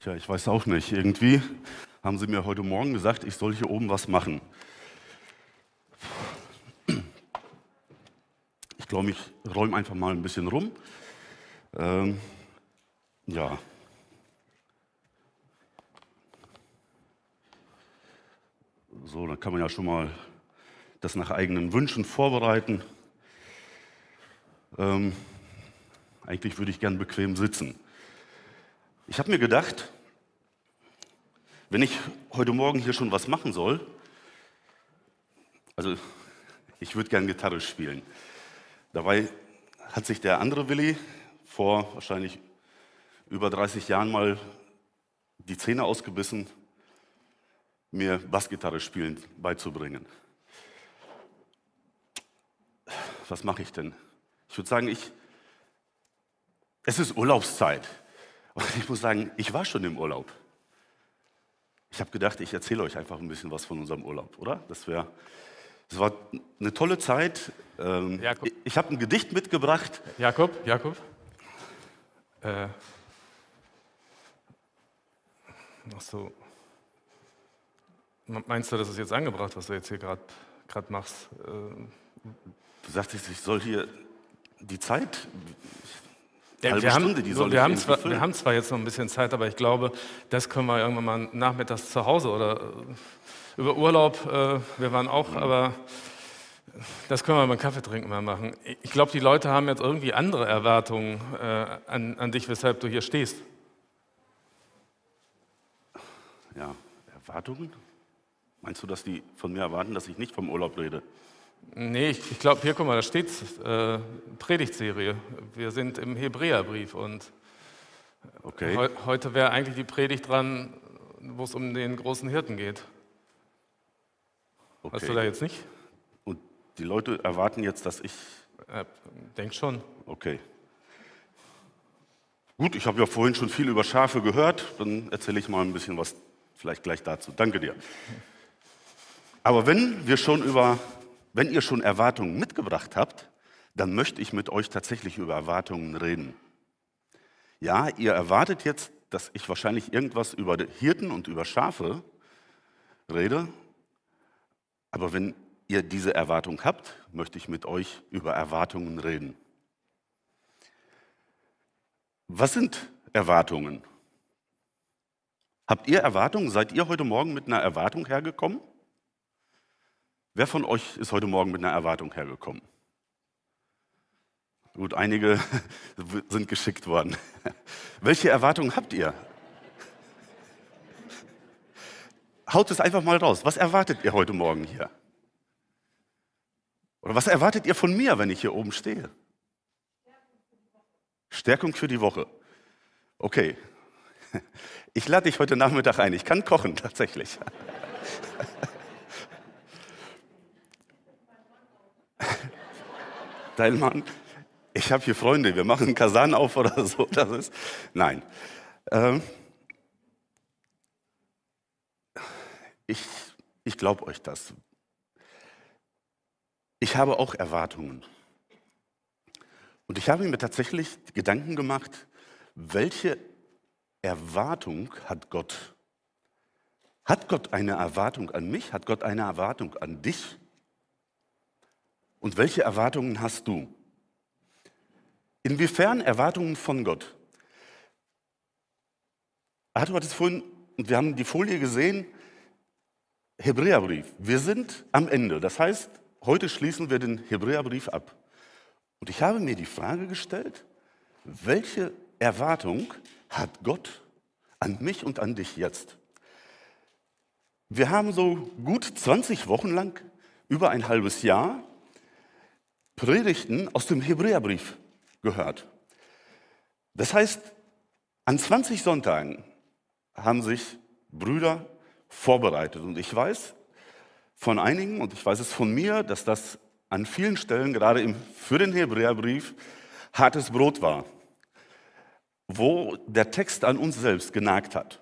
Tja, ich weiß auch nicht. Irgendwie haben sie mir heute Morgen gesagt, ich soll hier oben was machen. Ich glaube, ich räume einfach mal ein bisschen rum. Ähm, ja. So, dann kann man ja schon mal das nach eigenen Wünschen vorbereiten. Ähm, eigentlich würde ich gern bequem sitzen. Ich habe mir gedacht, wenn ich heute Morgen hier schon was machen soll, also ich würde gern Gitarre spielen. Dabei hat sich der andere Willi vor wahrscheinlich über 30 Jahren mal die Zähne ausgebissen, mir Bassgitarre spielen beizubringen. Was mache ich denn? Ich würde sagen, ich, es ist Urlaubszeit. Und ich muss sagen, ich war schon im Urlaub. Ich habe gedacht, ich erzähle euch einfach ein bisschen was von unserem Urlaub, oder? Das wäre es war eine tolle Zeit. Ähm, ich, ich habe ein Gedicht mitgebracht. Jakob, Jakob. Äh. Ach so. Meinst du, das ist jetzt angebracht, was du jetzt hier gerade machst? Ähm. Du sagst, ich soll hier die Zeit. Ja, halbe wir Stunde, haben, die soll wir haben, zwar, wir haben zwar jetzt noch ein bisschen Zeit, aber ich glaube, das können wir irgendwann mal nachmittags zu Hause oder äh, über Urlaub, äh, wir waren auch, ja. Mhm. aber das können wir beim Kaffee trinken mal machen. Ich glaube, die Leute haben jetzt irgendwie andere Erwartungen äh, an, an dich, weshalb du hier stehst. Ja, Erwartungen? Meinst du, dass die von mir erwarten, dass ich nicht vom Urlaub rede? Nee, ich, ich glaube, hier, guck mal, da steht äh, Predigtserie. Wir sind im Hebräerbrief und okay. heu, heute wäre eigentlich die Predigt dran, wo es um den großen Hirten geht. Okay. Hast du da jetzt nicht? Und die Leute erwarten jetzt, dass ich. Äh, denk schon. Okay. Gut, ich habe ja vorhin schon viel über Schafe gehört. Dann erzähle ich mal ein bisschen was vielleicht gleich dazu. Danke dir. Aber wenn wir schon über wenn ihr schon Erwartungen mitgebracht habt, dann möchte ich mit euch tatsächlich über Erwartungen reden. Ja, ihr erwartet jetzt, dass ich wahrscheinlich irgendwas über Hirten und über Schafe rede, aber wenn ihr diese Erwartung habt, möchte ich mit euch über Erwartungen reden. Was sind Erwartungen? Habt ihr Erwartungen? Seid ihr heute Morgen mit einer Erwartung hergekommen? Wer von euch ist heute Morgen mit einer Erwartung hergekommen? Gut, einige sind geschickt worden. Welche Erwartungen habt ihr? Haut es einfach mal raus. Was erwartet ihr heute Morgen hier? Oder was erwartet ihr von mir, wenn ich hier oben stehe? Stärkung für die Woche. Okay. Ich lade dich heute Nachmittag ein. Ich kann kochen, tatsächlich. Dein Mann, ich habe hier Freunde, wir machen Kasan auf oder so. Das ist, nein. Ähm, ich ich glaube euch das. Ich habe auch Erwartungen. Und ich habe mir tatsächlich Gedanken gemacht, welche Erwartung hat Gott? Hat Gott eine Erwartung an mich? Hat Gott eine Erwartung an dich? Und welche Erwartungen hast du? Inwiefern Erwartungen von Gott? Arthur hat es vorhin, und wir haben die Folie gesehen, Hebräerbrief. Wir sind am Ende. Das heißt, heute schließen wir den Hebräerbrief ab. Und ich habe mir die Frage gestellt, welche Erwartung hat Gott an mich und an dich jetzt? Wir haben so gut 20 Wochen lang, über ein halbes Jahr, Predigten aus dem Hebräerbrief gehört. Das heißt, an 20 Sonntagen haben sich Brüder vorbereitet. Und ich weiß von einigen, und ich weiß es von mir, dass das an vielen Stellen, gerade für den Hebräerbrief, hartes Brot war, wo der Text an uns selbst genagt hat.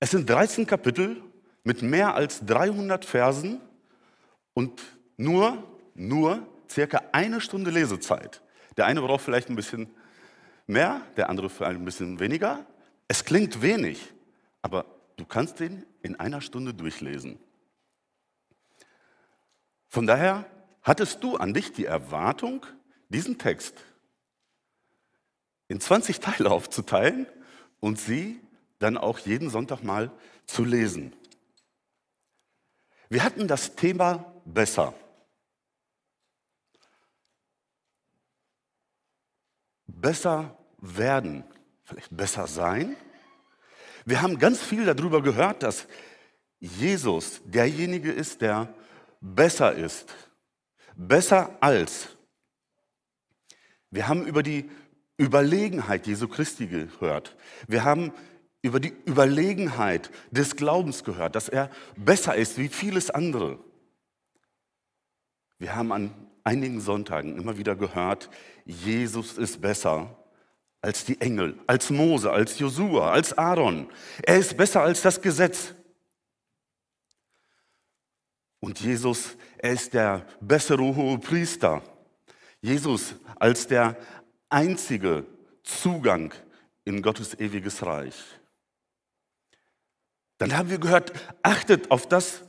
Es sind 13 Kapitel mit mehr als 300 Versen und nur nur circa eine Stunde Lesezeit. Der eine braucht vielleicht ein bisschen mehr, der andere vielleicht ein bisschen weniger. Es klingt wenig, aber du kannst den in einer Stunde durchlesen. Von daher hattest du an dich die Erwartung, diesen Text in 20 Teile aufzuteilen und sie dann auch jeden Sonntag mal zu lesen. Wir hatten das Thema besser. besser werden, vielleicht besser sein. Wir haben ganz viel darüber gehört, dass Jesus derjenige ist, der besser ist, besser als. Wir haben über die Überlegenheit Jesu Christi gehört. Wir haben über die Überlegenheit des Glaubens gehört, dass er besser ist wie vieles andere. Wir haben an einigen Sonntagen immer wieder gehört, Jesus ist besser als die Engel, als Mose, als Josua, als Aaron. Er ist besser als das Gesetz. Und Jesus, er ist der bessere hohe Priester. Jesus als der einzige Zugang in Gottes ewiges Reich. Dann haben wir gehört, achtet auf das,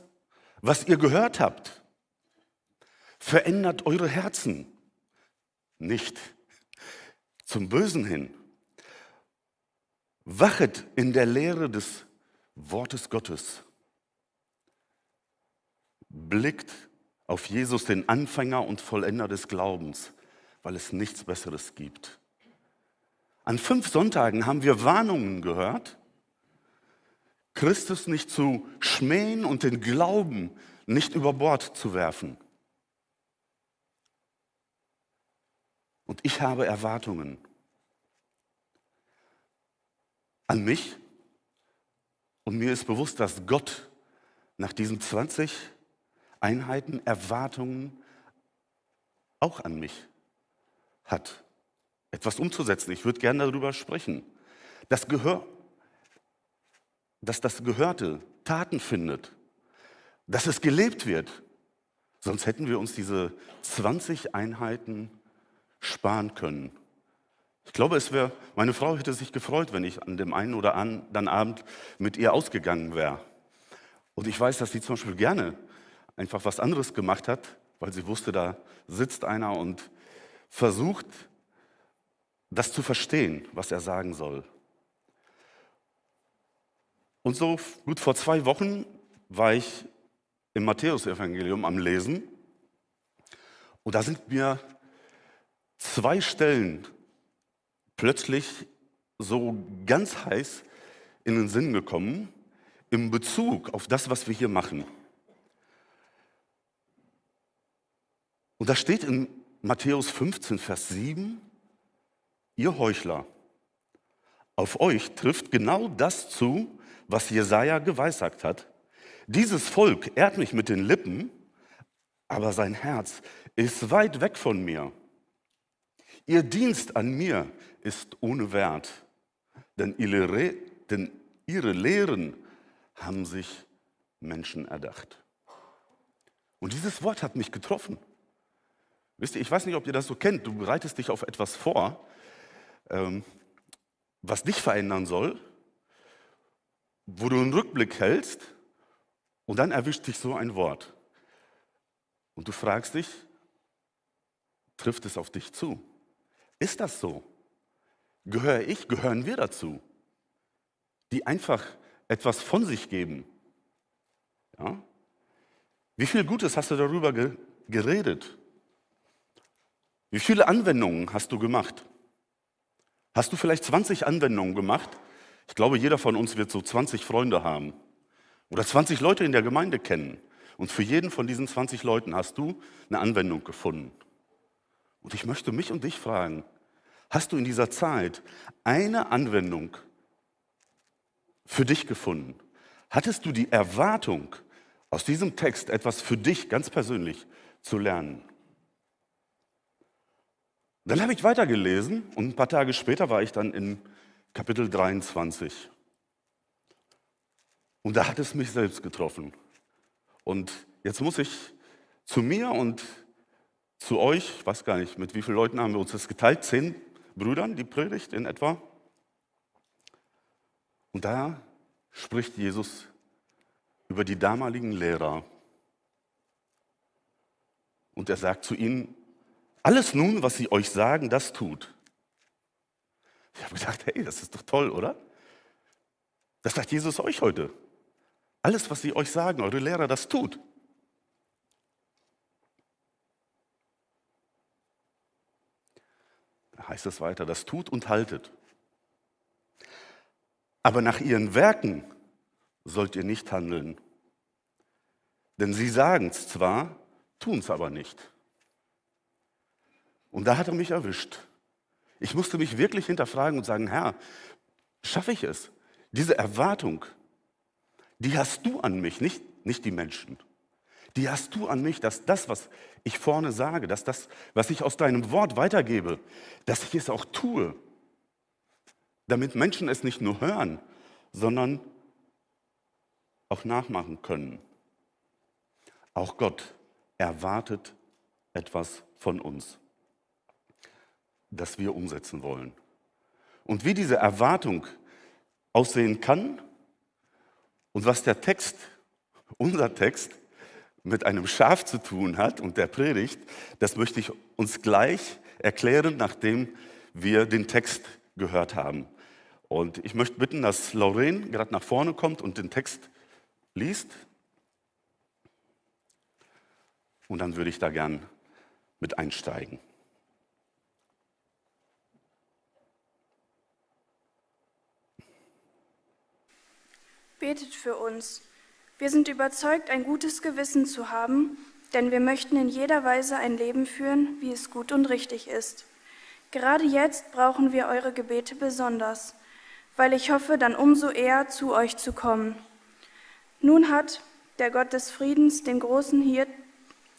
was ihr gehört habt verändert eure Herzen nicht zum Bösen hin. Wachet in der Lehre des Wortes Gottes. Blickt auf Jesus, den Anfänger und Vollender des Glaubens, weil es nichts Besseres gibt. An fünf Sonntagen haben wir Warnungen gehört, Christus nicht zu schmähen und den Glauben nicht über Bord zu werfen. Und ich habe Erwartungen an mich. Und mir ist bewusst, dass Gott nach diesen 20 Einheiten Erwartungen auch an mich hat, etwas umzusetzen. Ich würde gerne darüber sprechen. Das Gehör, dass das Gehörte Taten findet, dass es gelebt wird. Sonst hätten wir uns diese 20 Einheiten sparen können. Ich glaube, es wäre, meine Frau hätte sich gefreut, wenn ich an dem einen oder anderen Abend mit ihr ausgegangen wäre. Und ich weiß, dass sie zum Beispiel gerne einfach was anderes gemacht hat, weil sie wusste, da sitzt einer und versucht, das zu verstehen, was er sagen soll. Und so gut vor zwei Wochen war ich im Matthäusevangelium am Lesen und da sind mir zwei Stellen plötzlich so ganz heiß in den Sinn gekommen im Bezug auf das, was wir hier machen. Und da steht in Matthäus 15, Vers 7, ihr Heuchler, auf euch trifft genau das zu, was Jesaja geweissagt hat. Dieses Volk ehrt mich mit den Lippen, aber sein Herz ist weit weg von mir. Ihr Dienst an mir ist ohne Wert, denn ihre, denn ihre Lehren haben sich Menschen erdacht. Und dieses Wort hat mich getroffen. Wisst ihr, ich weiß nicht, ob ihr das so kennt. Du bereitest dich auf etwas vor, ähm, was dich verändern soll, wo du einen Rückblick hältst und dann erwischt dich so ein Wort. Und du fragst dich, trifft es auf dich zu? Ist das so? Gehöre ich, gehören wir dazu, die einfach etwas von sich geben? Ja? Wie viel Gutes hast du darüber ge geredet? Wie viele Anwendungen hast du gemacht? Hast du vielleicht 20 Anwendungen gemacht? Ich glaube, jeder von uns wird so 20 Freunde haben oder 20 Leute in der Gemeinde kennen. Und für jeden von diesen 20 Leuten hast du eine Anwendung gefunden. Und ich möchte mich und dich fragen, hast du in dieser Zeit eine Anwendung für dich gefunden? Hattest du die Erwartung, aus diesem Text etwas für dich ganz persönlich zu lernen? Dann habe ich weitergelesen und ein paar Tage später war ich dann in Kapitel 23. Und da hat es mich selbst getroffen. Und jetzt muss ich zu mir und zu euch, ich weiß gar nicht, mit wie vielen Leuten haben wir uns das geteilt? Zehn Brüdern, die Predigt in etwa. Und da spricht Jesus über die damaligen Lehrer. Und er sagt zu ihnen, alles nun, was sie euch sagen, das tut. Ich habe gedacht, hey, das ist doch toll, oder? Das sagt Jesus euch heute. Alles, was sie euch sagen, eure Lehrer, das tut. heißt es weiter, das tut und haltet. Aber nach ihren Werken sollt ihr nicht handeln. Denn sie sagen es zwar, tun es aber nicht. Und da hat er mich erwischt. Ich musste mich wirklich hinterfragen und sagen, Herr, schaffe ich es? Diese Erwartung, die hast du an mich, nicht, nicht die Menschen die hast du an mich, dass das, was ich vorne sage, dass das, was ich aus deinem Wort weitergebe, dass ich es auch tue, damit Menschen es nicht nur hören, sondern auch nachmachen können. Auch Gott erwartet etwas von uns, das wir umsetzen wollen. Und wie diese Erwartung aussehen kann und was der Text, unser Text, mit einem Schaf zu tun hat und der Predigt, das möchte ich uns gleich erklären, nachdem wir den Text gehört haben. Und ich möchte bitten, dass Lorraine gerade nach vorne kommt und den Text liest. Und dann würde ich da gern mit einsteigen. Betet für uns, wir sind überzeugt, ein gutes Gewissen zu haben, denn wir möchten in jeder Weise ein Leben führen, wie es gut und richtig ist. Gerade jetzt brauchen wir eure Gebete besonders, weil ich hoffe, dann umso eher zu euch zu kommen. Nun hat der Gott des Friedens den großen, Hirt,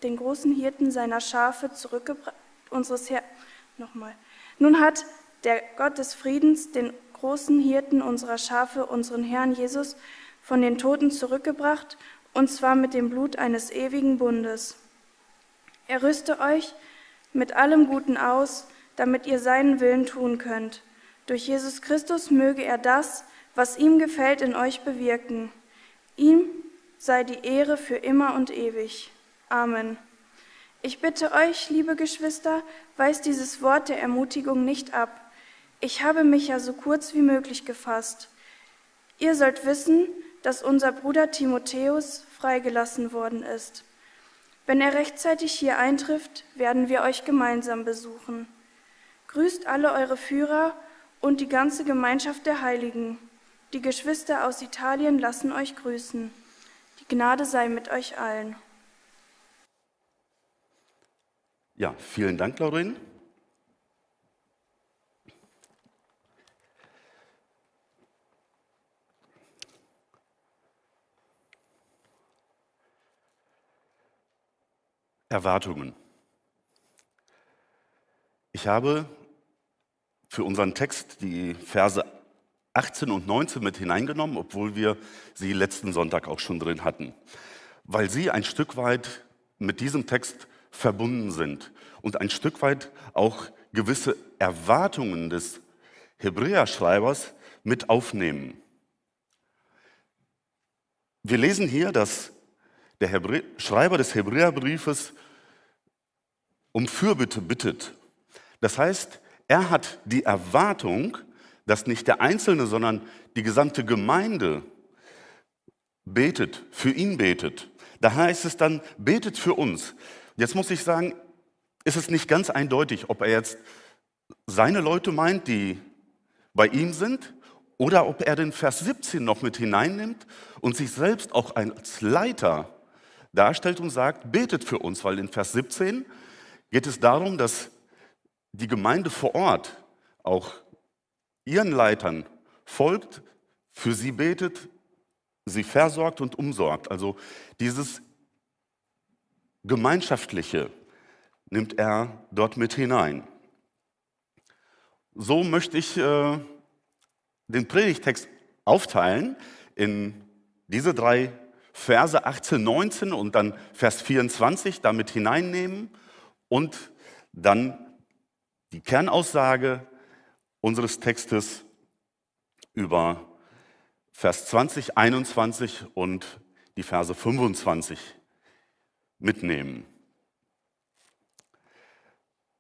den großen Hirten seiner Schafe zurückgebracht, unseres Her nochmal. Nun hat der Gott des Friedens den großen Hirten unserer Schafe, unseren Herrn Jesus, von den Toten zurückgebracht, und zwar mit dem Blut eines ewigen Bundes. Er rüste euch mit allem Guten aus, damit ihr seinen Willen tun könnt. Durch Jesus Christus möge er das, was ihm gefällt, in euch bewirken. Ihm sei die Ehre für immer und ewig. Amen. Ich bitte euch, liebe Geschwister, weist dieses Wort der Ermutigung nicht ab. Ich habe mich ja so kurz wie möglich gefasst. Ihr sollt wissen, dass unser Bruder Timotheus freigelassen worden ist. Wenn er rechtzeitig hier eintrifft, werden wir euch gemeinsam besuchen. Grüßt alle eure Führer und die ganze Gemeinschaft der Heiligen. Die Geschwister aus Italien lassen euch grüßen. Die Gnade sei mit euch allen. Ja, vielen Dank, Laurin. Erwartungen. Ich habe für unseren Text die Verse 18 und 19 mit hineingenommen, obwohl wir sie letzten Sonntag auch schon drin hatten, weil sie ein Stück weit mit diesem Text verbunden sind und ein Stück weit auch gewisse Erwartungen des Hebräerschreibers mit aufnehmen. Wir lesen hier, dass der Hebrä Schreiber des Hebräerbriefes um Fürbitte bittet. Das heißt, er hat die Erwartung, dass nicht der Einzelne, sondern die gesamte Gemeinde betet, für ihn betet. Da heißt es dann, betet für uns. Jetzt muss ich sagen, ist es nicht ganz eindeutig, ob er jetzt seine Leute meint, die bei ihm sind, oder ob er den Vers 17 noch mit hineinnimmt und sich selbst auch als Leiter darstellt und sagt, betet für uns, weil in Vers 17 geht es darum, dass die Gemeinde vor Ort auch ihren Leitern folgt, für sie betet, sie versorgt und umsorgt. Also dieses Gemeinschaftliche nimmt er dort mit hinein. So möchte ich äh, den Predigtext aufteilen in diese drei Verse 18, 19 und dann Vers 24 damit hineinnehmen und dann die Kernaussage unseres Textes über Vers 20, 21 und die Verse 25 mitnehmen.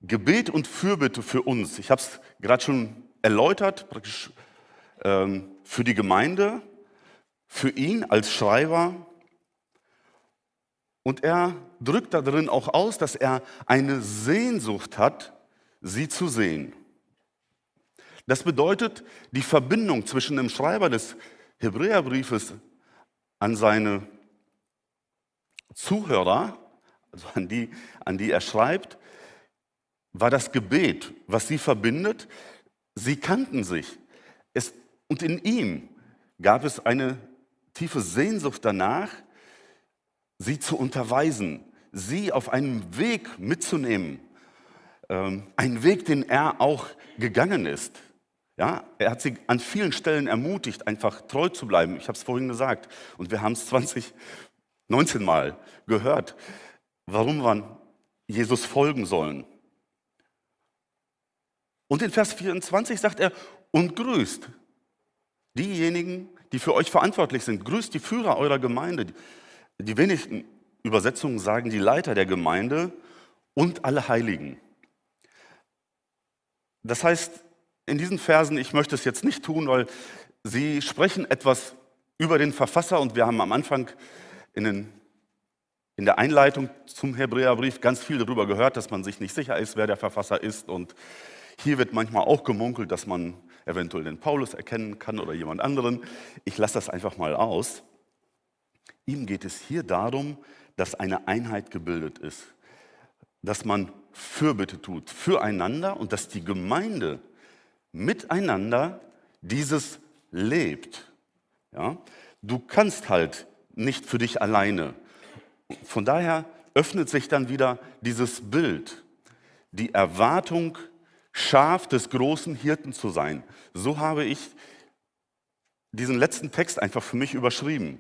Gebet und Fürbitte für uns. Ich habe es gerade schon erläutert, praktisch ähm, für die Gemeinde, für ihn als Schreiber und er drückt darin auch aus, dass er eine Sehnsucht hat, sie zu sehen. Das bedeutet, die Verbindung zwischen dem Schreiber des Hebräerbriefes an seine Zuhörer, also an die, an die er schreibt, war das Gebet, was sie verbindet. Sie kannten sich. Es, und in ihm gab es eine tiefe Sehnsucht danach, sie zu unterweisen, sie auf einen Weg mitzunehmen. Ähm, ein Weg, den er auch gegangen ist. Ja, er hat sie an vielen Stellen ermutigt, einfach treu zu bleiben. Ich habe es vorhin gesagt und wir haben es 20, 19 Mal gehört, warum wir Jesus folgen sollen. Und in Vers 24 sagt er, und grüßt diejenigen, die für euch verantwortlich sind, grüßt die Führer eurer Gemeinde, die wenigsten Übersetzungen sagen die Leiter der Gemeinde und alle Heiligen. Das heißt, in diesen Versen, ich möchte es jetzt nicht tun, weil sie sprechen etwas über den Verfasser und wir haben am Anfang in, den, in der Einleitung zum Hebräerbrief ganz viel darüber gehört, dass man sich nicht sicher ist, wer der Verfasser ist und hier wird manchmal auch gemunkelt, dass man eventuell den Paulus erkennen kann oder jemand anderen. Ich lasse das einfach mal aus. Ihm geht es hier darum, dass eine Einheit gebildet ist, dass man Fürbitte tut füreinander und dass die Gemeinde miteinander dieses lebt. Ja? Du kannst halt nicht für dich alleine. Von daher öffnet sich dann wieder dieses Bild, die Erwartung, Schaf des großen Hirten zu sein. So habe ich diesen letzten Text einfach für mich überschrieben.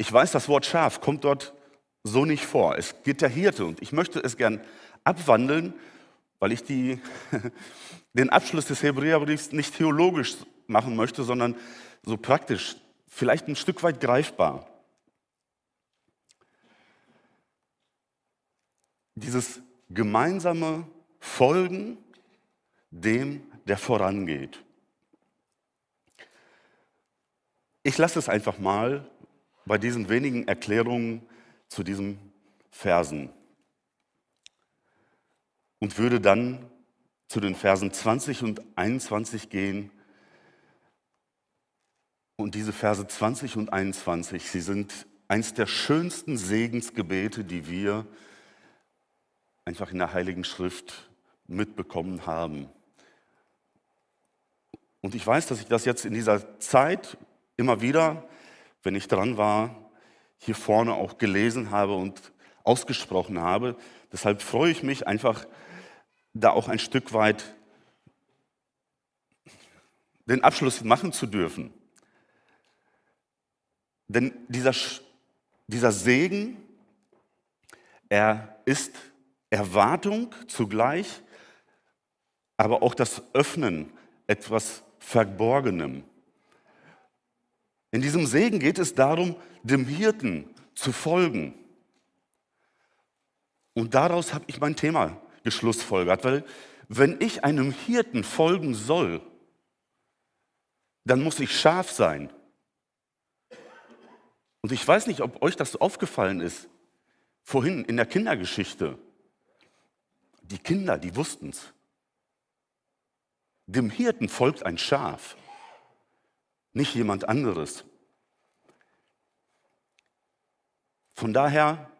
Ich weiß, das Wort Schaf kommt dort so nicht vor. Es geht der Hirte und ich möchte es gern abwandeln, weil ich die, den Abschluss des Hebräerbriefs nicht theologisch machen möchte, sondern so praktisch, vielleicht ein Stück weit greifbar. Dieses gemeinsame Folgen dem, der vorangeht. Ich lasse es einfach mal bei diesen wenigen Erklärungen zu diesen Versen und würde dann zu den Versen 20 und 21 gehen. Und diese Verse 20 und 21, sie sind eins der schönsten Segensgebete, die wir einfach in der Heiligen Schrift mitbekommen haben. Und ich weiß, dass ich das jetzt in dieser Zeit immer wieder wenn ich dran war, hier vorne auch gelesen habe und ausgesprochen habe. Deshalb freue ich mich einfach, da auch ein Stück weit den Abschluss machen zu dürfen. Denn dieser, dieser Segen, er ist Erwartung zugleich, aber auch das Öffnen etwas Verborgenem. In diesem Segen geht es darum, dem Hirten zu folgen. Und daraus habe ich mein Thema geschlussfolgert, weil wenn ich einem Hirten folgen soll, dann muss ich scharf sein. Und ich weiß nicht, ob euch das aufgefallen ist, vorhin in der Kindergeschichte. Die Kinder, die wussten es. Dem Hirten folgt ein Schaf nicht jemand anderes. Von daher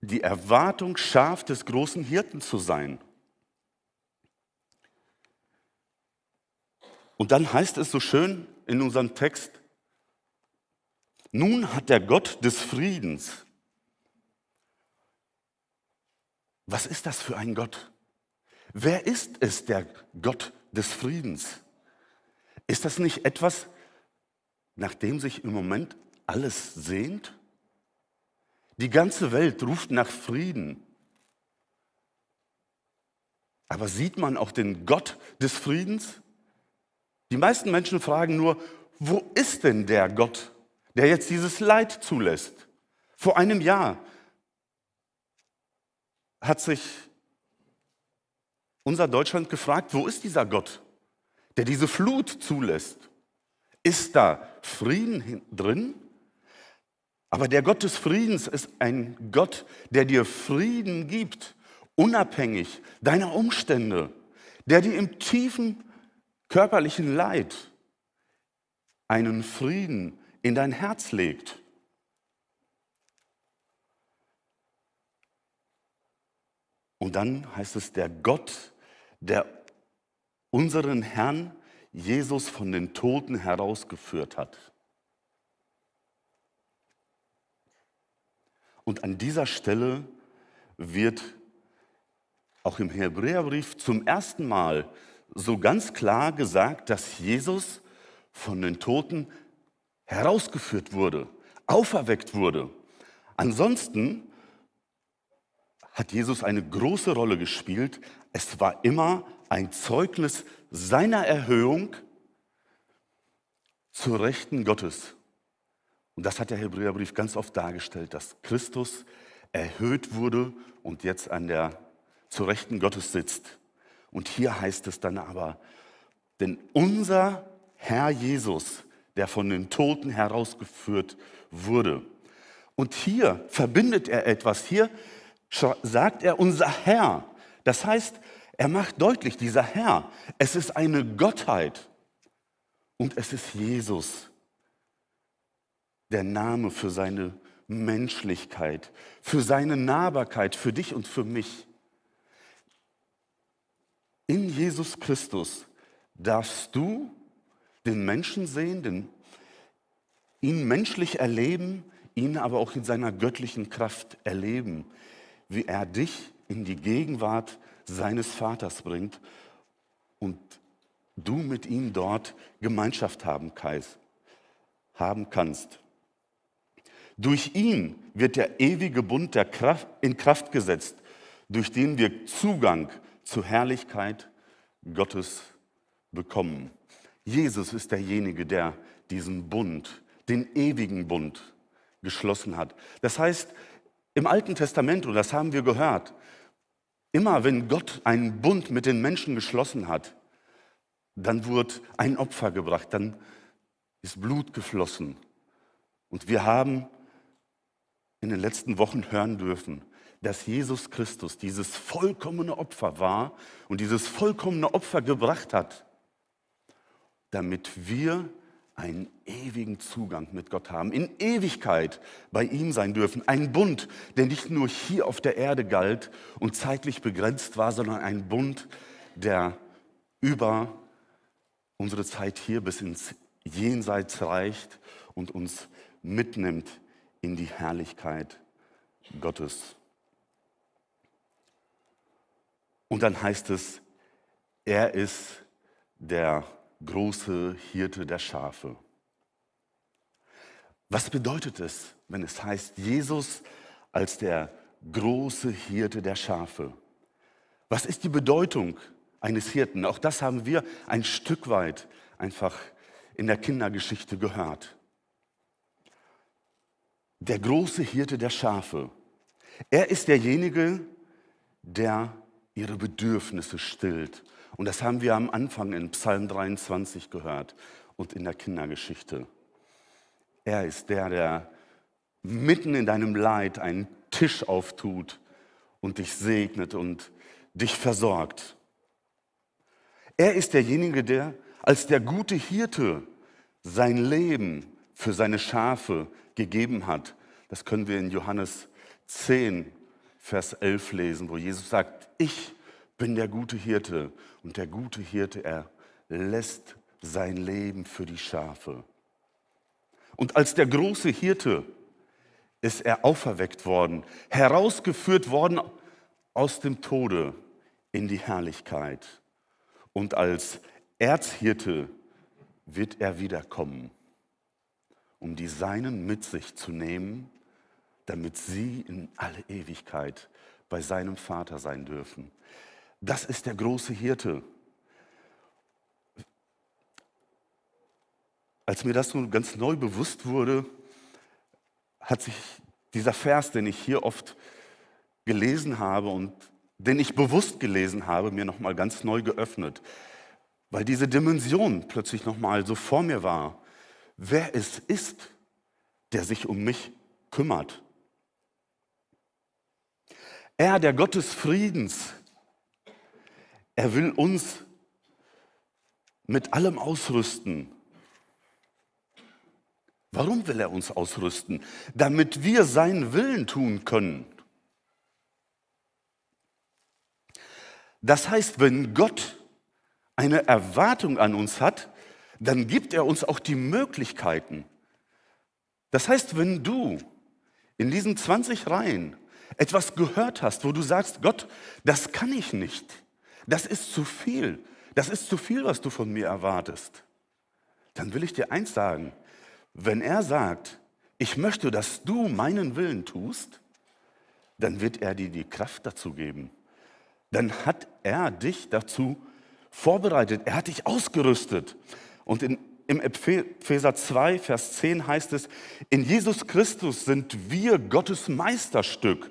die Erwartung, Schaf des großen Hirten zu sein. Und dann heißt es so schön in unserem Text, nun hat der Gott des Friedens. Was ist das für ein Gott? Wer ist es, der Gott des Friedens? Ist das nicht etwas, nach dem sich im Moment alles sehnt? Die ganze Welt ruft nach Frieden. Aber sieht man auch den Gott des Friedens? Die meisten Menschen fragen nur, wo ist denn der Gott, der jetzt dieses Leid zulässt? Vor einem Jahr hat sich unser Deutschland gefragt, wo ist dieser Gott? der diese Flut zulässt? Ist da Frieden drin? Aber der Gott des Friedens ist ein Gott, der dir Frieden gibt, unabhängig deiner Umstände, der dir im tiefen körperlichen Leid einen Frieden in dein Herz legt. Und dann heißt es, der Gott der unseren Herrn Jesus von den Toten herausgeführt hat. Und an dieser Stelle wird auch im Hebräerbrief zum ersten Mal so ganz klar gesagt, dass Jesus von den Toten herausgeführt wurde, auferweckt wurde. Ansonsten hat Jesus eine große Rolle gespielt. Es war immer ein Zeugnis seiner Erhöhung zur Rechten Gottes. Und das hat der Hebräerbrief ganz oft dargestellt, dass Christus erhöht wurde und jetzt an der zur Rechten Gottes sitzt. Und hier heißt es dann aber, denn unser Herr Jesus, der von den Toten herausgeführt wurde. Und hier verbindet er etwas. Hier sagt er unser Herr. Das heißt, er macht deutlich, dieser Herr, es ist eine Gottheit und es ist Jesus, der Name für seine Menschlichkeit, für seine Nahbarkeit, für dich und für mich. In Jesus Christus darfst du den Menschen sehen, den, ihn menschlich erleben, ihn aber auch in seiner göttlichen Kraft erleben, wie er dich in die Gegenwart seines Vaters bringt und du mit ihm dort Gemeinschaft haben kannst. Durch ihn wird der ewige Bund der Kraft, in Kraft gesetzt, durch den wir Zugang zur Herrlichkeit Gottes bekommen. Jesus ist derjenige, der diesen Bund, den ewigen Bund geschlossen hat. Das heißt, im Alten Testament, und das haben wir gehört, Immer wenn Gott einen Bund mit den Menschen geschlossen hat, dann wurde ein Opfer gebracht, dann ist Blut geflossen. Und wir haben in den letzten Wochen hören dürfen, dass Jesus Christus dieses vollkommene Opfer war und dieses vollkommene Opfer gebracht hat, damit wir einen ewigen Zugang mit Gott haben, in Ewigkeit bei ihm sein dürfen. Ein Bund, der nicht nur hier auf der Erde galt und zeitlich begrenzt war, sondern ein Bund, der über unsere Zeit hier bis ins Jenseits reicht und uns mitnimmt in die Herrlichkeit Gottes. Und dann heißt es, er ist der große Hirte der Schafe. Was bedeutet es, wenn es heißt, Jesus als der große Hirte der Schafe? Was ist die Bedeutung eines Hirten? Auch das haben wir ein Stück weit einfach in der Kindergeschichte gehört. Der große Hirte der Schafe. Er ist derjenige, der ihre Bedürfnisse stillt und das haben wir am Anfang in Psalm 23 gehört und in der Kindergeschichte. Er ist der, der mitten in deinem Leid einen Tisch auftut und dich segnet und dich versorgt. Er ist derjenige, der als der gute Hirte sein Leben für seine Schafe gegeben hat. Das können wir in Johannes 10, Vers 11 lesen, wo Jesus sagt, ich bin bin der gute Hirte. Und der gute Hirte, er lässt sein Leben für die Schafe. Und als der große Hirte ist er auferweckt worden, herausgeführt worden aus dem Tode in die Herrlichkeit. Und als Erzhirte wird er wiederkommen, um die Seinen mit sich zu nehmen, damit sie in alle Ewigkeit bei seinem Vater sein dürfen. Das ist der große Hirte. Als mir das so ganz neu bewusst wurde, hat sich dieser Vers, den ich hier oft gelesen habe und den ich bewusst gelesen habe, mir nochmal ganz neu geöffnet, weil diese Dimension plötzlich nochmal so vor mir war. Wer es ist, der sich um mich kümmert. Er, der Gott des Friedens, er will uns mit allem ausrüsten. Warum will er uns ausrüsten? Damit wir seinen Willen tun können. Das heißt, wenn Gott eine Erwartung an uns hat, dann gibt er uns auch die Möglichkeiten. Das heißt, wenn du in diesen 20 Reihen etwas gehört hast, wo du sagst, Gott, das kann ich nicht, das ist zu viel. Das ist zu viel, was du von mir erwartest. Dann will ich dir eins sagen. Wenn er sagt, ich möchte, dass du meinen Willen tust, dann wird er dir die Kraft dazu geben. Dann hat er dich dazu vorbereitet. Er hat dich ausgerüstet. Und in, im Epheser 2, Vers 10 heißt es, in Jesus Christus sind wir Gottes Meisterstück.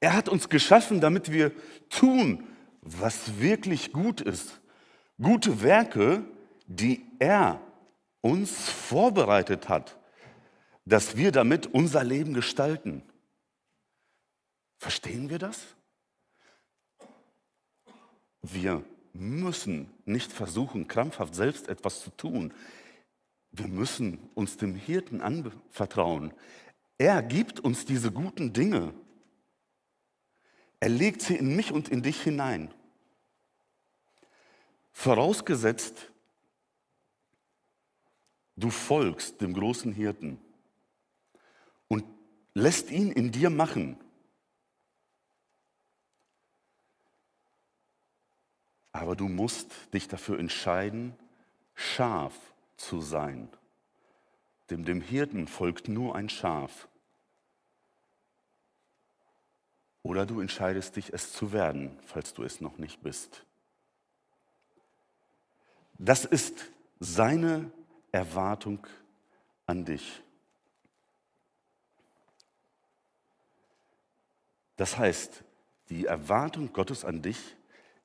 Er hat uns geschaffen, damit wir tun, was wirklich gut ist. Gute Werke, die er uns vorbereitet hat, dass wir damit unser Leben gestalten. Verstehen wir das? Wir müssen nicht versuchen, krampfhaft selbst etwas zu tun. Wir müssen uns dem Hirten anvertrauen. Er gibt uns diese guten Dinge. Er legt sie in mich und in dich hinein. Vorausgesetzt, du folgst dem großen Hirten und lässt ihn in dir machen. Aber du musst dich dafür entscheiden, scharf zu sein. Dem, dem Hirten folgt nur ein Schaf. Oder du entscheidest dich, es zu werden, falls du es noch nicht bist. Das ist seine Erwartung an dich. Das heißt, die Erwartung Gottes an dich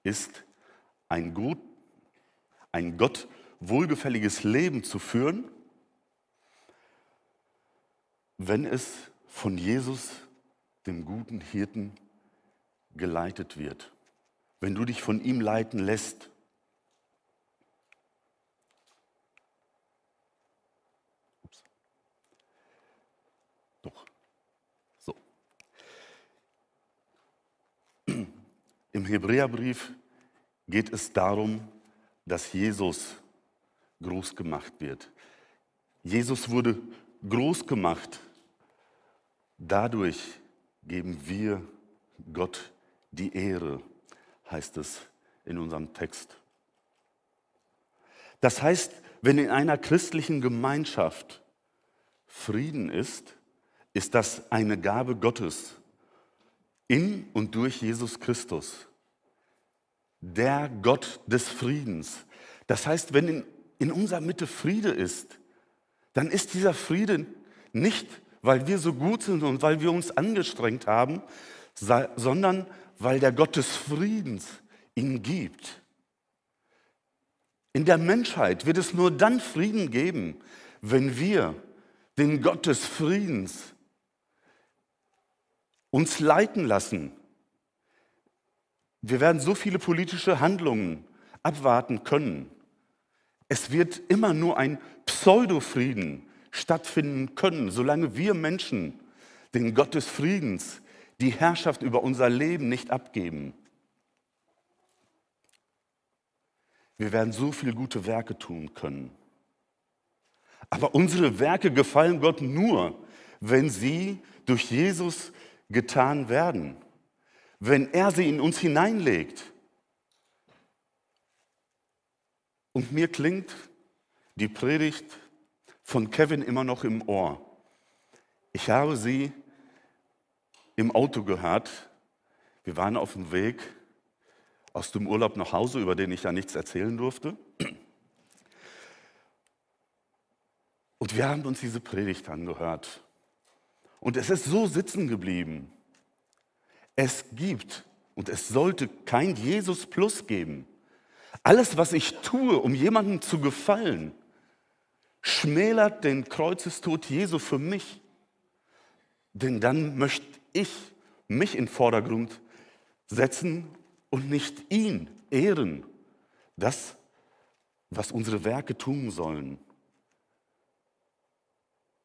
ist, ein, gut, ein Gott wohlgefälliges Leben zu führen, wenn es von Jesus, dem guten Hirten, geleitet wird. Wenn du dich von ihm leiten lässt Im Hebräerbrief geht es darum, dass Jesus groß gemacht wird. Jesus wurde groß gemacht. Dadurch geben wir Gott die Ehre, heißt es in unserem Text. Das heißt, wenn in einer christlichen Gemeinschaft Frieden ist, ist das eine Gabe Gottes in und durch Jesus Christus, der Gott des Friedens. Das heißt, wenn in, in unserer Mitte Friede ist, dann ist dieser Friede nicht, weil wir so gut sind und weil wir uns angestrengt haben, sondern weil der Gott des Friedens ihn gibt. In der Menschheit wird es nur dann Frieden geben, wenn wir den Gott des Friedens uns leiten lassen. Wir werden so viele politische Handlungen abwarten können. Es wird immer nur ein Pseudofrieden stattfinden können, solange wir Menschen den Gott des Friedens, die Herrschaft über unser Leben nicht abgeben. Wir werden so viele gute Werke tun können. Aber unsere Werke gefallen Gott nur, wenn sie durch Jesus getan werden, wenn er sie in uns hineinlegt. Und mir klingt die Predigt von Kevin immer noch im Ohr. Ich habe sie im Auto gehört. Wir waren auf dem Weg aus dem Urlaub nach Hause, über den ich ja nichts erzählen durfte. Und wir haben uns diese Predigt angehört. Und es ist so sitzen geblieben. Es gibt und es sollte kein Jesus Plus geben. Alles, was ich tue, um jemandem zu gefallen, schmälert den Kreuzestod Jesu für mich. Denn dann möchte ich mich in Vordergrund setzen und nicht ihn ehren. Das, was unsere Werke tun sollen.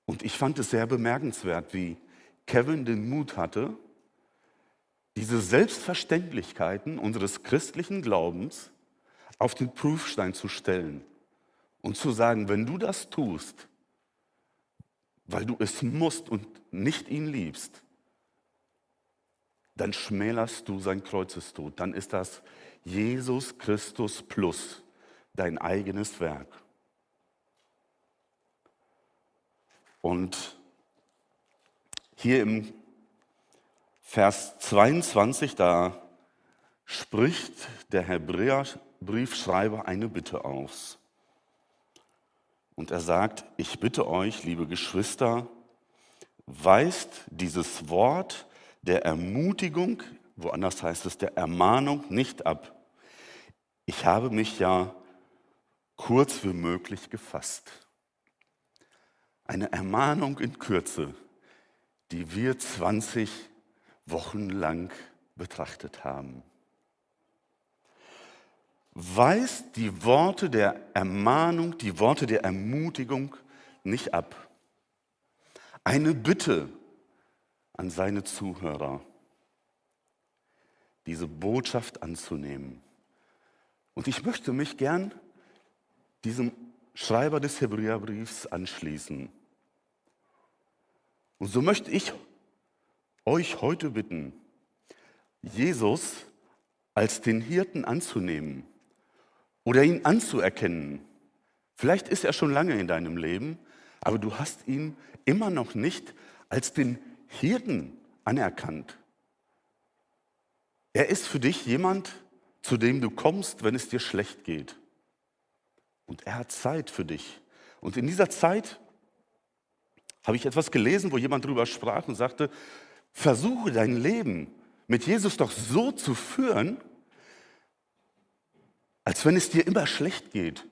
Und ich fand es sehr bemerkenswert, wie Kevin den Mut hatte, diese Selbstverständlichkeiten unseres christlichen Glaubens auf den Prüfstein zu stellen und zu sagen, wenn du das tust, weil du es musst und nicht ihn liebst, dann schmälerst du sein Kreuzestod. Dann ist das Jesus Christus plus dein eigenes Werk. Und hier im Vers 22, da spricht der Hebräerbriefschreiber eine Bitte aus. Und er sagt, ich bitte euch, liebe Geschwister, weist dieses Wort der Ermutigung, woanders heißt es der Ermahnung, nicht ab. Ich habe mich ja kurz wie möglich gefasst. Eine Ermahnung in Kürze, die wir 20 Wochen lang betrachtet haben. Weist die Worte der Ermahnung, die Worte der Ermutigung nicht ab. Eine Bitte an seine Zuhörer, diese Botschaft anzunehmen. Und ich möchte mich gern diesem Schreiber des Hebräerbriefs anschließen. Und so möchte ich euch heute bitten, Jesus als den Hirten anzunehmen oder ihn anzuerkennen. Vielleicht ist er schon lange in deinem Leben, aber du hast ihn immer noch nicht als den Hirten anerkannt. Er ist für dich jemand, zu dem du kommst, wenn es dir schlecht geht. Und er hat Zeit für dich. Und in dieser Zeit habe ich etwas gelesen, wo jemand drüber sprach und sagte, versuche dein Leben mit Jesus doch so zu führen, als wenn es dir immer schlecht geht.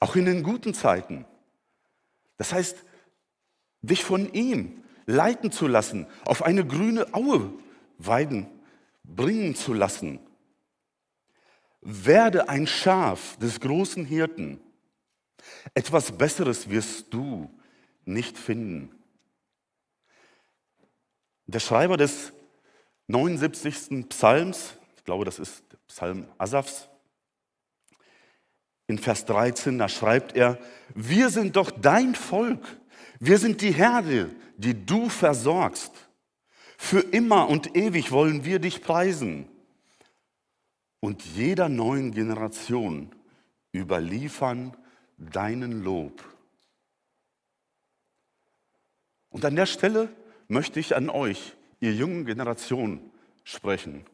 Auch in den guten Zeiten. Das heißt, dich von ihm leiten zu lassen, auf eine grüne Aue weiden, bringen zu lassen. Werde ein Schaf des großen Hirten. Etwas Besseres wirst du nicht finden. Der Schreiber des 79. Psalms, ich glaube, das ist Psalm Asafs, in Vers 13, da schreibt er, wir sind doch dein Volk, wir sind die Herde, die du versorgst. Für immer und ewig wollen wir dich preisen. Und jeder neuen Generation überliefern deinen Lob. Und an der Stelle möchte ich an euch, ihr jungen Generation, sprechen.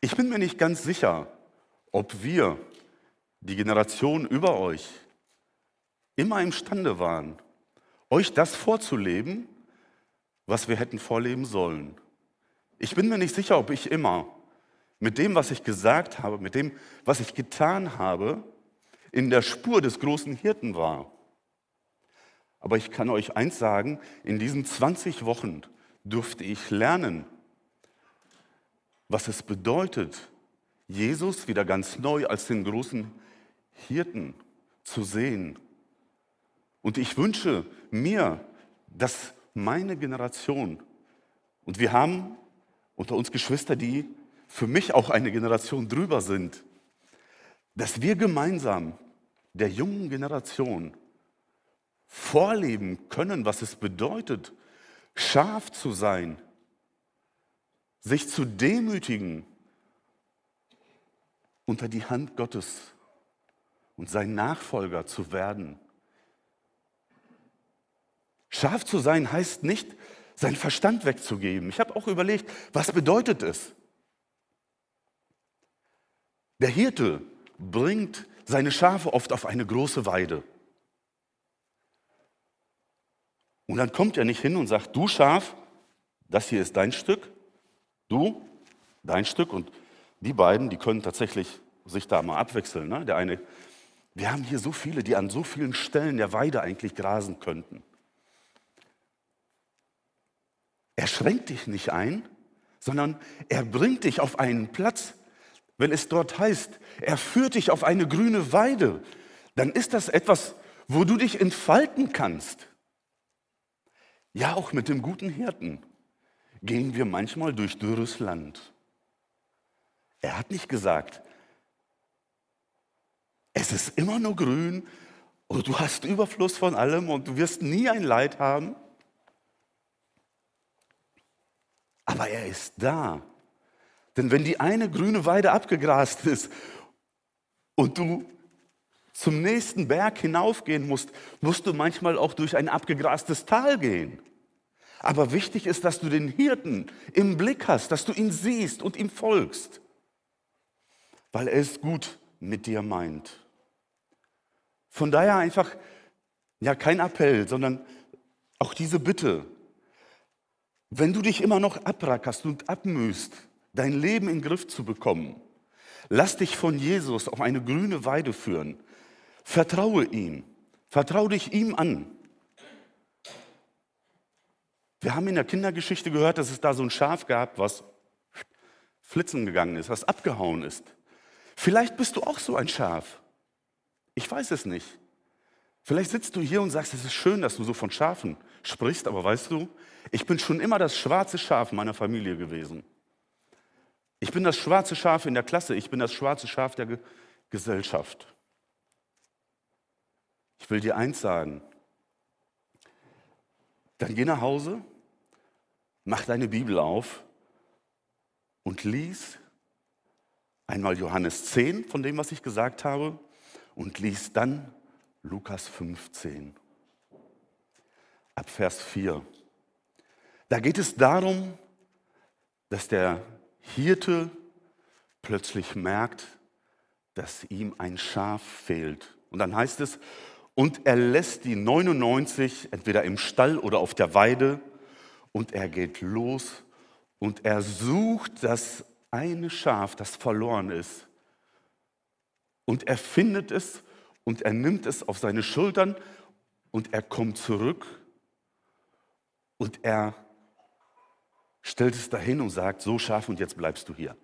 Ich bin mir nicht ganz sicher, ob wir, die Generation über euch, immer imstande waren, euch das vorzuleben, was wir hätten vorleben sollen. Ich bin mir nicht sicher, ob ich immer mit dem, was ich gesagt habe, mit dem, was ich getan habe, in der Spur des großen Hirten war. Aber ich kann euch eins sagen, in diesen 20 Wochen durfte ich lernen, was es bedeutet, Jesus wieder ganz neu als den großen Hirten zu sehen. Und ich wünsche mir, dass meine Generation, und wir haben unter uns Geschwister, die für mich auch eine Generation drüber sind, dass wir gemeinsam der jungen Generation vorleben können, was es bedeutet, scharf zu sein, sich zu demütigen unter die Hand Gottes und sein Nachfolger zu werden. Scharf zu sein heißt nicht, seinen Verstand wegzugeben. Ich habe auch überlegt, was bedeutet es? Der Hirte, bringt seine Schafe oft auf eine große Weide. Und dann kommt er nicht hin und sagt, du Schaf, das hier ist dein Stück, du, dein Stück. Und die beiden, die können tatsächlich sich da mal abwechseln. Ne? Der eine, wir haben hier so viele, die an so vielen Stellen der Weide eigentlich grasen könnten. Er schränkt dich nicht ein, sondern er bringt dich auf einen Platz, wenn es dort heißt, er führt dich auf eine grüne Weide, dann ist das etwas, wo du dich entfalten kannst. Ja, auch mit dem guten Hirten gehen wir manchmal durch dürres Land. Er hat nicht gesagt, es ist immer nur grün und du hast Überfluss von allem und du wirst nie ein Leid haben. Aber er ist da denn wenn die eine grüne Weide abgegrast ist und du zum nächsten Berg hinaufgehen musst, musst du manchmal auch durch ein abgegrastes Tal gehen. Aber wichtig ist, dass du den Hirten im Blick hast, dass du ihn siehst und ihm folgst, weil er es gut mit dir meint. Von daher einfach, ja, kein Appell, sondern auch diese Bitte. Wenn du dich immer noch abrackerst und abmühst, dein Leben in den Griff zu bekommen. Lass dich von Jesus auf eine grüne Weide führen. Vertraue ihm. Vertraue dich ihm an. Wir haben in der Kindergeschichte gehört, dass es da so ein Schaf gab, was flitzen gegangen ist, was abgehauen ist. Vielleicht bist du auch so ein Schaf. Ich weiß es nicht. Vielleicht sitzt du hier und sagst, es ist schön, dass du so von Schafen sprichst, aber weißt du, ich bin schon immer das schwarze Schaf meiner Familie gewesen. Ich bin das schwarze Schaf in der Klasse, ich bin das schwarze Schaf der Ge Gesellschaft. Ich will dir eins sagen. Dann geh nach Hause, mach deine Bibel auf und lies einmal Johannes 10 von dem, was ich gesagt habe, und lies dann Lukas 15 ab Vers 4. Da geht es darum, dass der Hirte plötzlich merkt, dass ihm ein Schaf fehlt. Und dann heißt es, und er lässt die 99 entweder im Stall oder auf der Weide und er geht los und er sucht das eine Schaf, das verloren ist. Und er findet es und er nimmt es auf seine Schultern und er kommt zurück und er stellt es dahin und sagt, so scharf und jetzt bleibst du hier.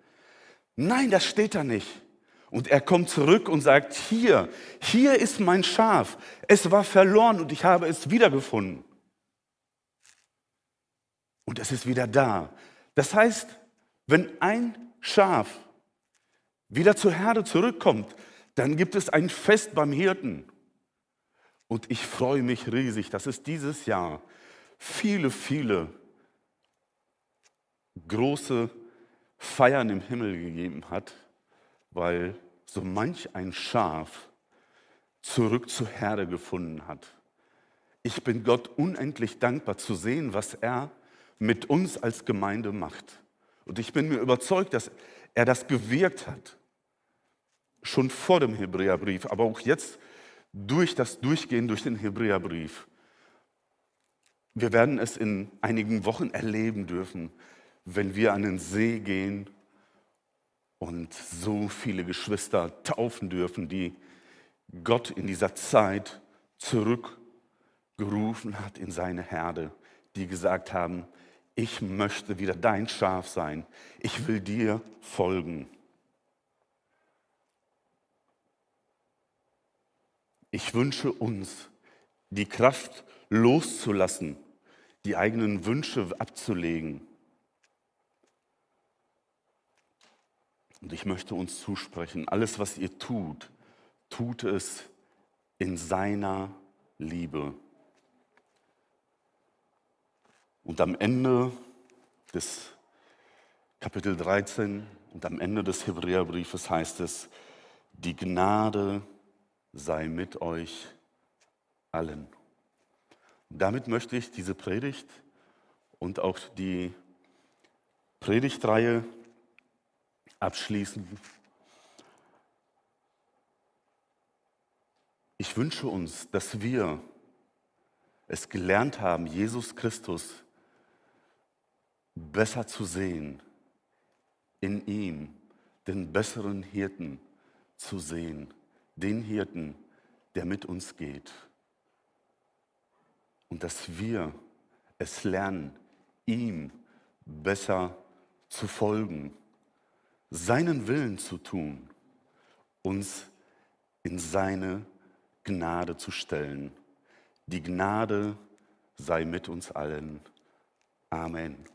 Nein, das steht da nicht. Und er kommt zurück und sagt, hier, hier ist mein Schaf. Es war verloren und ich habe es wiedergefunden. Und es ist wieder da. Das heißt, wenn ein Schaf wieder zur Herde zurückkommt, dann gibt es ein Fest beim Hirten. Und ich freue mich riesig, dass es dieses Jahr viele, viele große Feiern im Himmel gegeben hat, weil so manch ein Schaf zurück zur Herde gefunden hat. Ich bin Gott unendlich dankbar zu sehen, was er mit uns als Gemeinde macht. Und ich bin mir überzeugt, dass er das gewirkt hat, schon vor dem Hebräerbrief, aber auch jetzt durch das Durchgehen durch den Hebräerbrief. Wir werden es in einigen Wochen erleben dürfen, wenn wir an den See gehen und so viele Geschwister taufen dürfen, die Gott in dieser Zeit zurückgerufen hat in seine Herde, die gesagt haben, ich möchte wieder dein Schaf sein, ich will dir folgen. Ich wünsche uns die Kraft loszulassen, die eigenen Wünsche abzulegen Und ich möchte uns zusprechen, alles, was ihr tut, tut es in seiner Liebe. Und am Ende des Kapitel 13 und am Ende des Hebräerbriefes heißt es, die Gnade sei mit euch allen. Und damit möchte ich diese Predigt und auch die Predigtreihe abschließen. Ich wünsche uns, dass wir es gelernt haben, Jesus Christus besser zu sehen, in ihm den besseren Hirten zu sehen, den Hirten, der mit uns geht. Und dass wir es lernen, ihm besser zu folgen seinen Willen zu tun, uns in seine Gnade zu stellen. Die Gnade sei mit uns allen. Amen.